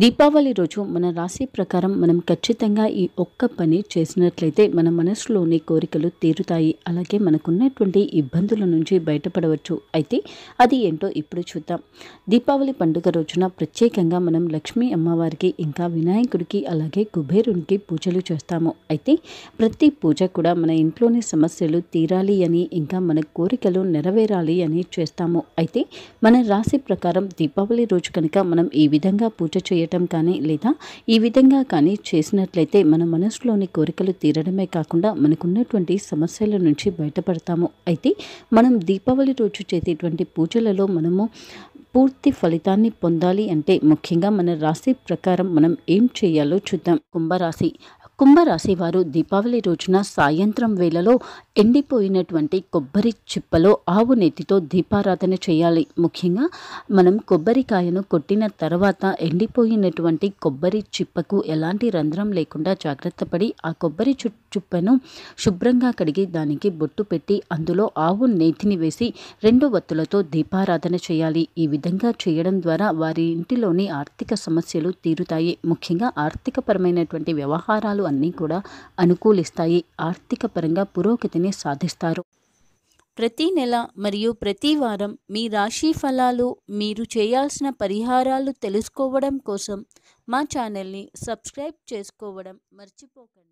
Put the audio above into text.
దీపావళి రోజు మన రాశి ప్రకారం మనం ఖచ్చితంగా ఈ ఒక్క పని చేసినట్లయితే మన మనసులోని కోరికలు తీరుతాయి అలాగే మనకున్నటువంటి ఇబ్బందుల నుంచి బయటపడవచ్చు అయితే అది ఏంటో ఇప్పుడు చూద్దాం దీపావళి పండుగ రోజున ప్రత్యేకంగా మనం లక్ష్మీ అమ్మవారికి ఇంకా వినాయకుడికి అలాగే కుబేరునికి పూజలు చేస్తాము అయితే ప్రతి పూజ కూడా మన ఇంట్లోని సమస్యలు తీరాలి అని ఇంకా మన కోరికలు నెరవేరాలి అని చేస్తాము అయితే మన రాశి ప్రకారం దీపావళి రోజు కనుక మనం ఈ విధంగా పూజ చేయ చేయటం కానీ లేదా ఈ విధంగా కానీ చేసినట్లయితే మన మనసులోని కోరికలు తీరడమే కాకుండా మనకున్నటువంటి సమస్యల నుంచి బయటపడతాము అయితే మనం దీపావళి రోజు చేసేటువంటి పూజలలో మనము పూర్తి ఫలితాన్ని పొందాలి అంటే ముఖ్యంగా మన రాశి ప్రకారం మనం ఏం చేయాలో చూద్దాం కుంభరాశి కుంభరాశివారు వారు దీపావళి రోజున సాయంత్రం వేళలో ఎండిపోయినటువంటి కొబ్బరి చిప్పలో ఆవు నెత్తితో దీపారాధన చేయాలి ముఖ్యంగా మనం కొబ్బరికాయను కొట్టిన తర్వాత ఎండిపోయినటువంటి కొబ్బరి చిప్పకు ఎలాంటి రంధ్రం లేకుండా జాగ్రత్త పడి ఆ కొబ్బరి చు చిప్పను శుభ్రంగా కడిగి దానికి బొట్టు పెట్టి అందులో ఆవు నేతిని వేసి రెండు వత్తులతో దీపారాధన చేయాలి ఈ విధంగా చేయడం ద్వారా వారి ఇంటిలోని ఆర్థిక సమస్యలు తీరుతాయి ముఖ్యంగా ఆర్థికపరమైనటువంటి వ్యవహారాలు అన్నీ కూడా అనుకూలిస్తాయి ఆర్థికపరంగా పురోగతిని సాధిస్తారు ప్రతి నెల మరియు ప్రతి వారం మీ రాశి ఫలాలు మీరు చేయాల్సిన పరిహారాలు తెలుసుకోవడం కోసం మా ఛానల్ని సబ్స్క్రైబ్ చేసుకోవడం మర్చిపోకండి